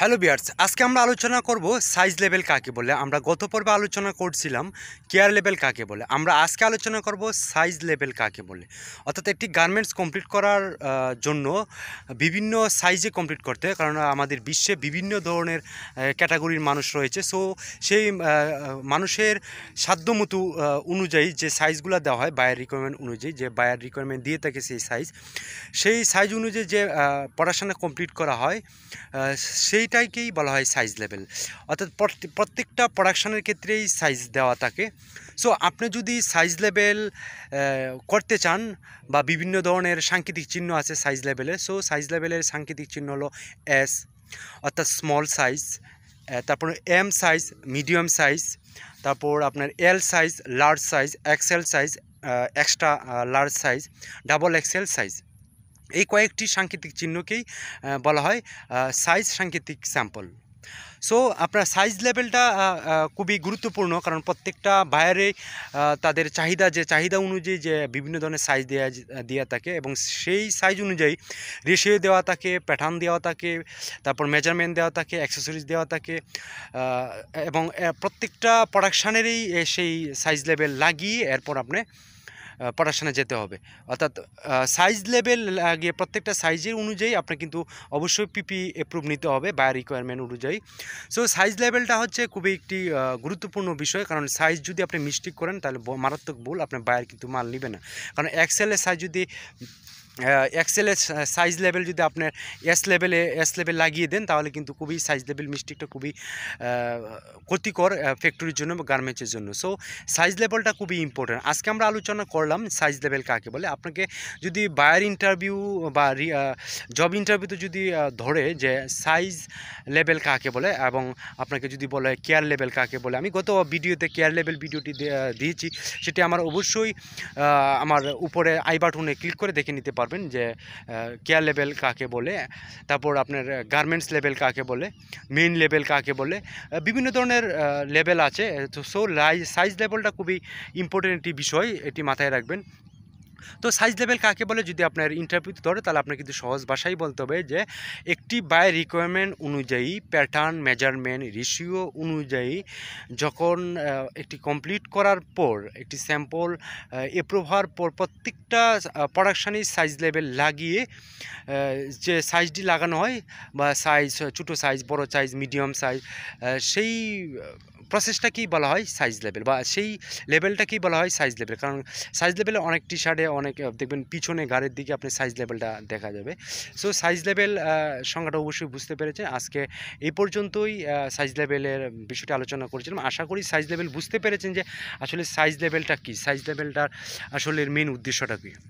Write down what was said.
hello বিয়ার্স আজকে আমরা আলোচনা করব সাইজ লেভেল কাকে বলে আমরা গত পর্বে আলোচনা করছিলাম কেয়ার লেভেল কাকে বলে আমরা আজকে আলোচনা করব সাইজ লেভেল কাকে বলে অর্থাৎ একটি গার্মেন্টস কমপ্লিট করার জন্য বিভিন্ন সাইজে কমপ্লিট করতে হয় কারণ আমাদের বিশ্বে বিভিন্ন ধরনের ক্যাটাগরির মানুষ রয়েছে সো সেই মানুষের সাধ্যমতো অনুযায়ী যে সাইজগুলো দেওয়া হয় বায়ার রিকোয়ারমেন্ট অনুযায়ী যে বায়ার রিকোয়ারমেন্ট দিয়ে থাকে সেই সাইজ সেই সাইজ অনুযায়ী যে পড়াশোনা কমপ্লিট করা হয় সেই এটাইকেই বলা হয় সাইজ লেভেল অর্থাৎ প্রত্যেকটা প্রোডাকশানের ক্ষেত্রেই সাইজ দেওয়া থাকে সো আপনি যদি সাইজ লেভেল করতে চান বা বিভিন্ন ধরনের সাংকেতিক চিহ্ন আছে সাইজ লেভেলে সো সাইজ লেভেলের সাংকেতিক চিহ্ন হলো এস অর্থাৎ স্মল সাইজ তারপর এম সাইজ মিডিয়াম সাইজ তারপর আপনার L size large size XL size extra large size double XL size এই কয়েকটি সাংকেতিক চিহ্নকেই বলা হয় সাইজ সাংকেতিক স্যাম্পল সো আপনার সাইজ লেভেলটা খুবই গুরুত্বপূর্ণ কারণ প্রত্যেকটা বায়ারে তাদের চাহিদা যে চাহিদা অনুযায়ী যে বিভিন্ন ধরনের সাইজ দেওয়া দেওয়া থাকে এবং সেই সাইজ অনুযায়ী রেশিও দেওয়া থাকে প্যাটার্ন দেওয়া থাকে তারপর মেজারমেন্ট দেওয়া থাকে অ্যাক্সেসরিজ দেওয়া থাকে এবং প্রত্যেকটা প্রোডাকশানেরই সেই সাইজ লেভেল লাগিয়ে এরপর আপনি পড়াশোনা যেতে হবে অর্থাৎ সাইজ লেভেল গিয়ে প্রত্যেকটা সাইজের অনুযায়ী আপনার কিন্তু অবশ্যই পিপি অ্যাপ্রুভ e নিতে হবে বা রিকোয়ারমেন্ট অনুযায়ী সো সাইজ লেভেলটা হচ্ছে খুবই একটি গুরুত্বপূর্ণ বিষয় কারণ সাইজ যদি আপনি মিস্টেক করেন তাহলে মারাত্মক ভুল আপনার বাইরে কিন্তু মাল নেবে না কারণ এক্সেলের সাইজ যদি এক্সেলের সাইজ লেভেল যদি আপনার এস লেভেলে এস লেভেল লাগিয়ে দেন তাহলে কিন্তু খুবই সাইজ লেভেল মিস্টেকটা খুবই ক্ষতিকর ফ্যাক্টরির জন্য বা গার্মেন্টসের জন্য সো সাইজ লেভেলটা খুবই ইম্পর্ট্যান্ট আজকে আমরা আলোচনা করলাম সাইজ লেভেল কাকে বলে আপনাকে যদি বায়ার ইন্টারভিউ বা জব ইন্টারভিউতে যদি ধরে যে সাইজ লেভেল কাকে বলে এবং আপনাকে যদি বলে কেয়ার লেভেল কাকে বলে আমি গত ভিডিওতে কেয়ার লেভেল ভিডিওটি দিয়েছি সেটি আমার অবশ্যই আমার উপরে আই বাটনে ক্লিক করে দেখে নিতে পারবো পারবেন যে কেয়ার লেভেল কাকে বলে তারপর আপনার গার্মেন্টস লেভেল কাকে বলে মেন লেভেল কাকে বলে বিভিন্ন ধরনের লেভেল আছে তো সো সাইজ লেভেলটা খুবই ইম্পর্টেন্ট একটি বিষয় এটি মাথায় রাখবেন তো সাইজ লেভেল কাকে বলে যদি আপনার ইন্টারভিউতে ধরে তাহলে আপনাকে কিন্তু সহজ ভাষাই বলতে হবে যে একটি বাই রিকোয়ারমেন্ট অনুযায়ী প্যাটার্ন মেজারমেন্ট রেশিও অনুযায়ী যখন একটি কমপ্লিট করার পর একটি স্যাম্পল এপ্রুভ হওয়ার পর প্রত্যেকটা প্রোডাকশানের সাইজ লেভেল লাগিয়ে যে সাইজটি লাগানো হয় বা সাইজ ছোটো সাইজ বড় সাইজ মিডিয়াম সাইজ সেই প্রসেসটাকেই বলা হয় সাইজ লেভেল বা সেই লেভেলটাকেই বলা হয় সাইজ লেভেল কারণ সাইজ লেভেলে অনেক টি শার্টে অনেক দেখবেন পিছনে গাড়ির দিকে আপনি সাইজ লেভেলটা দেখা যাবে সো সাইজ লেভেল সংখ্যাটা অবশ্যই বুঝতে পেরেছেন আজকে এই পর্যন্তই সাইজ লেভেলের বিষয়টি আলোচনা করেছিলাম আশা করি সাইজ লেভেল বুঝতে পেরেছেন যে আসলে সাইজ লেভেলটা কি সাইজ লেভেলটার আসলে মেন উদ্দেশ্যটা কী